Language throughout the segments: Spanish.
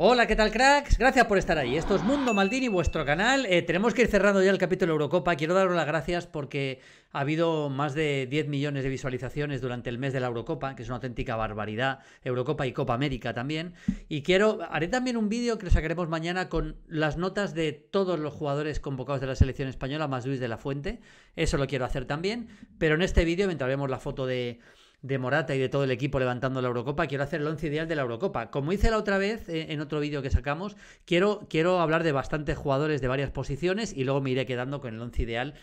Hola, ¿qué tal cracks? Gracias por estar ahí. Esto es Mundo Maldini, vuestro canal. Eh, tenemos que ir cerrando ya el capítulo Eurocopa. Quiero daros las gracias porque ha habido más de 10 millones de visualizaciones durante el mes de la Eurocopa, que es una auténtica barbaridad. Eurocopa y Copa América también. Y quiero, haré también un vídeo que lo sacaremos mañana con las notas de todos los jugadores convocados de la selección española, más Luis de la Fuente. Eso lo quiero hacer también. Pero en este vídeo, mientras vemos la foto de de Morata y de todo el equipo levantando la Eurocopa, quiero hacer el once ideal de la Eurocopa. Como hice la otra vez eh, en otro vídeo que sacamos, quiero, quiero hablar de bastantes jugadores de varias posiciones y luego me iré quedando con el once ideal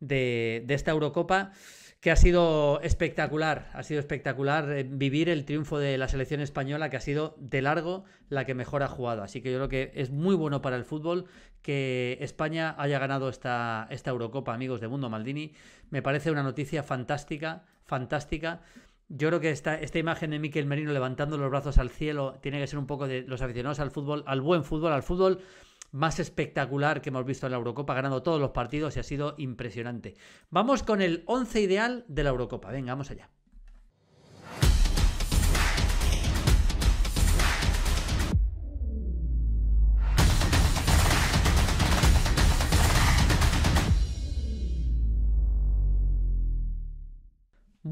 de, de esta Eurocopa que ha sido espectacular, ha sido espectacular eh, vivir el triunfo de la selección española, que ha sido de largo la que mejor ha jugado. Así que yo creo que es muy bueno para el fútbol que España haya ganado esta, esta Eurocopa, amigos de Mundo Maldini. Me parece una noticia fantástica, fantástica. Yo creo que esta, esta imagen de Miquel Merino levantando los brazos al cielo tiene que ser un poco de los aficionados al fútbol, al buen fútbol, al fútbol más espectacular que hemos visto en la Eurocopa, ganando todos los partidos y ha sido impresionante. Vamos con el 11 ideal de la Eurocopa. Venga, vamos allá.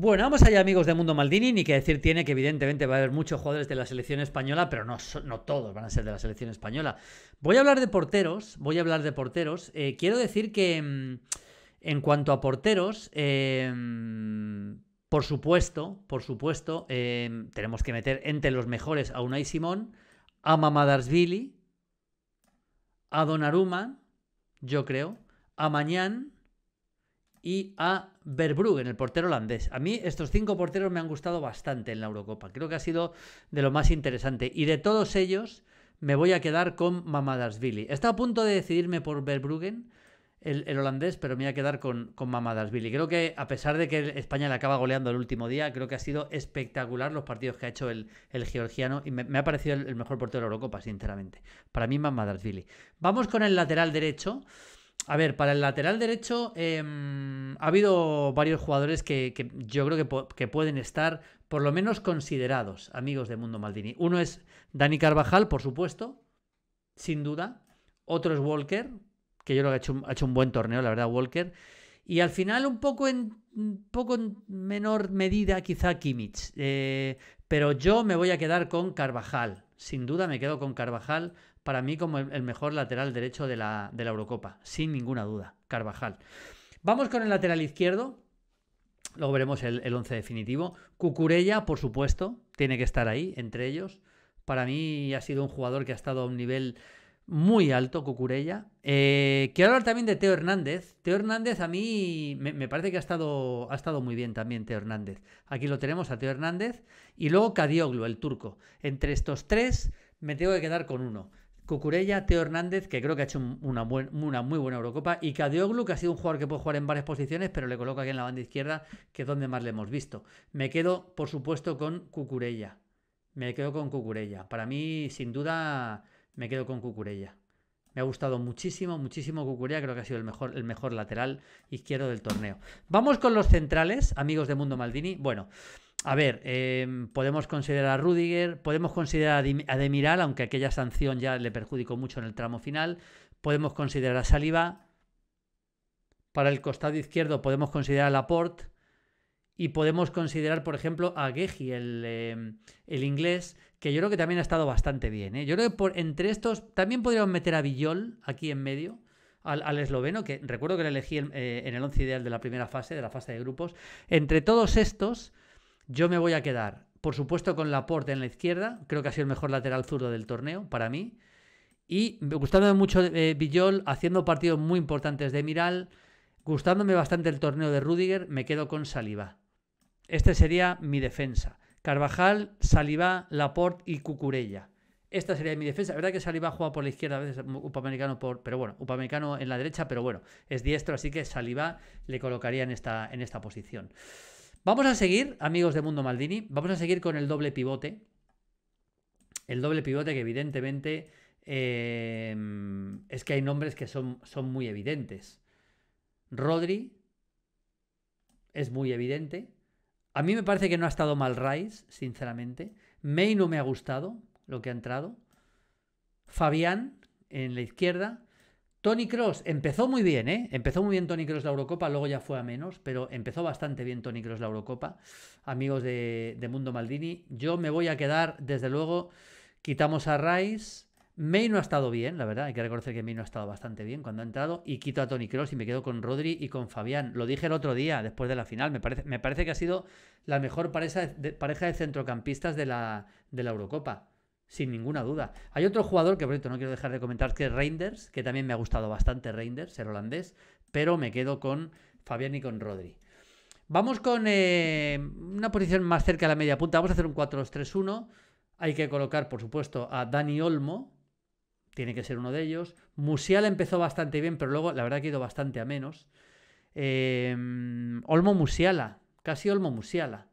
Bueno, vamos allá amigos de Mundo Maldini, ni que decir tiene que evidentemente va a haber muchos jugadores de la selección española, pero no, todos van a ser de la selección española. Voy a hablar de porteros, voy a hablar de porteros. Eh, quiero decir que mm, en cuanto a porteros, em, por supuesto, por supuesto, em, tenemos que meter entre los mejores a Unai Simón, a Mamadarsvili, a Donnarumma, yo creo, a Mañán y a Verbruggen, el portero holandés. A mí estos cinco porteros me han gustado bastante en la Eurocopa. Creo que ha sido de lo más interesante. Y de todos ellos me voy a quedar con Mamadasvili. Está a punto de decidirme por Verbruggen, el, holandés, pero me voy a quedar con, con Vili. Creo que a pesar de que España le acaba goleando el último día, creo que ha sido espectacular los partidos que ha hecho el, georgiano y me, ha parecido el, mejor portero de la Eurocopa, sinceramente. Para mí Mamadasvili. Vamos con el lateral derecho a ver, para el lateral derecho em, ha habido varios jugadores que, yo creo que, pueden estar por lo menos considerados amigos de Mundo Maldini. Uno es Dani Carvajal, por supuesto, sin duda. Otro es Walker, que yo creo que ha hecho, un buen torneo, la verdad, Walker. Y al final un poco en, poco menor medida quizá Kimmich. Eh, pero yo me voy a quedar con Carvajal. Sin duda me quedo con Carvajal para mí como el mejor lateral derecho de la, Eurocopa, sin ninguna duda, Carvajal. Vamos con el lateral izquierdo, Luego veremos el, el once definitivo. Cucurella, por supuesto, tiene que estar ahí, entre ellos. Para mí ha sido un jugador que ha estado a un nivel muy alto, Cucurella. Eh, quiero hablar también de Teo Hernández. Teo Hernández a mí me, parece que ha estado, ha estado muy bien también, Teo Hernández. Aquí lo tenemos a Teo Hernández. Y luego Cadioglu, el turco. Entre estos tres me tengo que quedar con uno. Cucurella, Teo Hernández, que creo que ha hecho una, muy buena Eurocopa, y Cadeoglu, que ha sido un jugador que puede jugar en varias posiciones, pero le coloca aquí en la banda izquierda, que es donde más le hemos visto. Me quedo, por supuesto, con Cucurella. Me quedo con Cucurella. Para mí, sin duda, me quedo con Cucurella. Me ha gustado muchísimo, muchísimo Cucurea, creo que ha sido el mejor, el mejor lateral izquierdo del torneo. Vamos con los centrales, amigos de Mundo Maldini. Bueno, a ver, em, podemos considerar a Rudiger, podemos considerar a Demiral, aunque aquella sanción ya le perjudicó mucho en el tramo final. Podemos considerar a Saliba. Para el costado izquierdo podemos considerar a Laporte. Y podemos considerar, por ejemplo, a Geji, el, em, el inglés, que yo creo que también ha estado bastante bien. ¿eh? Yo creo que entre estos también podríamos meter a Villol aquí en medio. Al, esloveno, que recuerdo que le elegí en, eh, el 11 ideal de la primera fase, de la fase de grupos. Entre todos estos, yo me voy a quedar, por supuesto, con Laporte en la izquierda. Creo que ha sido el mejor lateral zurdo del torneo, para mí. Y gustándome mucho Villol, eh, haciendo partidos muy importantes de Miral. Gustándome bastante el torneo de Rudiger, me quedo con Saliba. Este sería mi defensa. Carvajal, Salibá, Laporte y Cucurella. Esta sería mi defensa. La verdad que Saliba juega por la izquierda, a veces Upamericano por. Pero bueno, Upamericano en la derecha, pero bueno, es diestro, así que Salibá le colocaría en esta, en esta posición. Vamos a seguir, amigos de Mundo Maldini, vamos a seguir con el doble pivote. El doble pivote que evidentemente em, es que hay nombres que son, son muy evidentes. Rodri es muy evidente. A mí me parece que no ha estado mal Rice, sinceramente. May no me ha gustado lo que ha entrado. Fabián en la izquierda. Tony Cross empezó muy bien, ¿eh? Empezó muy bien Tony Cross la Eurocopa, luego ya fue a menos, pero empezó bastante bien Tony Cross la Eurocopa. Amigos de, de Mundo Maldini, yo me voy a quedar, desde luego, quitamos a Rice, May no ha estado bien, la verdad. Hay que reconocer que May no ha estado bastante bien cuando ha entrado. Y quito a Tony Cross y me quedo con Rodri y con Fabián. Lo dije el otro día, después de la final. Me parece, me parece que ha sido la mejor pareja de, pareja de centrocampistas de la, de la Eurocopa. Sin ninguna duda. Hay otro jugador que, por no quiero dejar de comentar, que es Reinders, que también me ha gustado bastante Reinders, el holandés. Pero me quedo con Fabián y con Rodri. Vamos con eh, una posición más cerca de la media punta. Vamos a hacer un 4-2-3-1. Hay que colocar, por supuesto, a Dani Olmo, tiene que ser uno de ellos. Musiala empezó bastante bien, pero luego la verdad que ha ido bastante a menos. Em, Olmo Musiala, casi Olmo Musiala.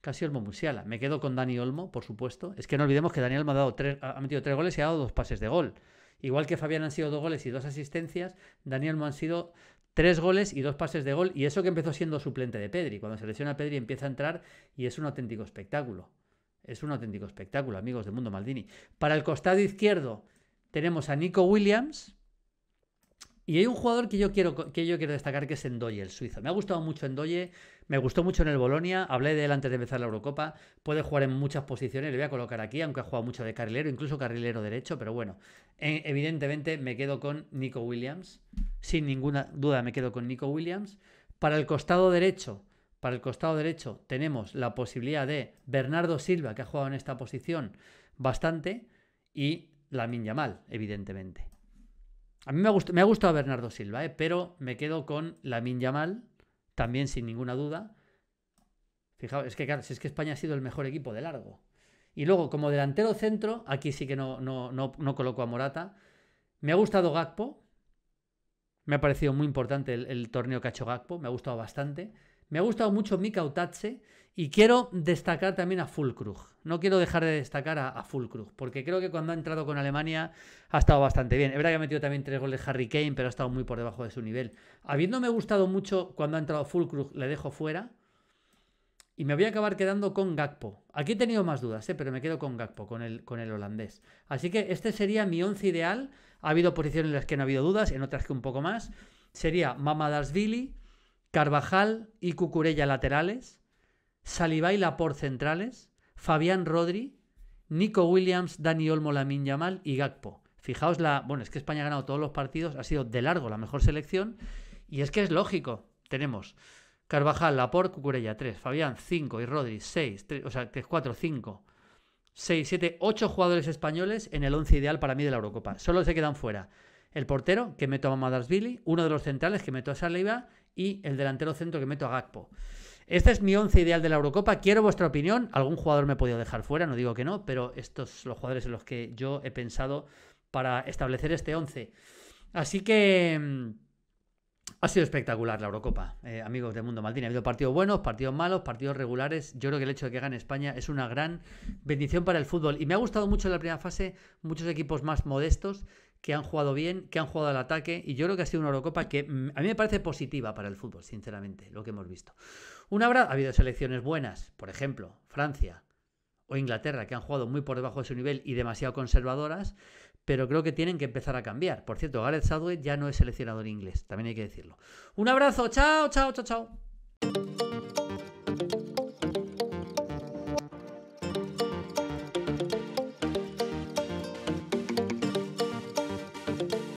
Casi Olmo Musiala. Me quedo con Dani Olmo, por supuesto. Es que no olvidemos que Daniel Olmo ha, dado tres, ha metido tres goles y ha dado dos pases de gol. Igual que Fabián han sido dos goles y dos asistencias, Daniel Olmo han sido tres goles y dos pases de gol. Y eso que empezó siendo suplente de Pedri. Cuando se lesiona Pedri empieza a entrar y es un auténtico espectáculo. Es un auténtico espectáculo, amigos de Mundo Maldini. Para el costado izquierdo, tenemos a Nico Williams. Y hay un jugador que yo quiero, que yo quiero destacar que es Endoye, el suizo. Me ha gustado mucho Endoye, me gustó mucho en el Bolonia, hablé de él antes de empezar la Eurocopa, puede jugar en muchas posiciones, le voy a colocar aquí, aunque ha jugado mucho de carrilero, incluso carrilero derecho, pero bueno, evidentemente me quedo con Nico Williams, sin ninguna duda me quedo con Nico Williams. Para el costado derecho, para el costado derecho tenemos la posibilidad de Bernardo Silva, que ha jugado en esta posición bastante, y la Yamal, evidentemente. A mí me ha, gustado, me Bernardo Silva, eh, pero me quedo con la Yamal, también sin ninguna duda. Fijaos, es que es que España ha sido el mejor equipo de largo. Y luego, como delantero centro, aquí sí que no, no, no, no coloco a Morata. Me ha gustado Gakpo. Me ha parecido muy importante el, el torneo que ha hecho Gakpo. Me ha gustado bastante. Me ha gustado mucho mi Utache y quiero destacar también a Fulkrug. No quiero dejar de destacar a, a porque creo que cuando ha entrado con Alemania ha estado bastante bien. Es verdad que ha metido también tres goles Harry Kane, pero ha estado muy por debajo de su nivel. Habiéndome gustado mucho cuando ha entrado Fulkrug, le dejo fuera. Y me voy a acabar quedando con Gakpo. Aquí he tenido más dudas, ¿eh? pero me quedo con Gakpo, con el, con el holandés. Así que este sería mi once ideal. Ha habido posiciones en las que no ha habido dudas, en otras que un poco más. Sería Vili, Carvajal y Cucurella laterales, Saliba y Laporte centrales, Fabián Rodri, Nico Williams, Dani Olmo, Lamin Yamal y Gakpo. Fijaos la, bueno, es que España ha ganado todos los partidos, ha sido de largo la mejor selección y es que es lógico. Tenemos Carvajal, Laporte, Cucurella 3, Fabián 5 y Rodri 6, o sea, 3 4 5. 6, 7, 8 jugadores españoles en el 11 ideal para mí de la Eurocopa. Solo se quedan fuera el portero, que meto a Madarsvili, uno de los centrales, que meto a Saliba, y el delantero centro que meto a Gakpo. Este es mi once ideal de la Eurocopa. Quiero vuestra opinión. Algún jugador me ha podido dejar fuera, no digo que no, pero estos son los jugadores en los que yo he pensado para establecer este once. Así que mm, ha sido espectacular la Eurocopa, eh, amigos de Mundo Maldini. Ha habido partidos buenos, partidos malos, partidos regulares. Yo creo que el hecho de que gane España es una gran bendición para el fútbol. Y me ha gustado mucho en la primera fase muchos equipos más modestos que han jugado bien, que han jugado al ataque y yo creo que ha sido una Eurocopa que mm, a mí me parece positiva para el fútbol, sinceramente, lo que hemos visto. habrá ha habido selecciones buenas, por ejemplo, Francia o Inglaterra, que han jugado muy por debajo de su nivel y demasiado conservadoras, pero creo que tienen que empezar a cambiar. Por cierto, Gareth Southgate ya no es seleccionador inglés, también hay que decirlo. Un abrazo, chao, chao, chao, chao.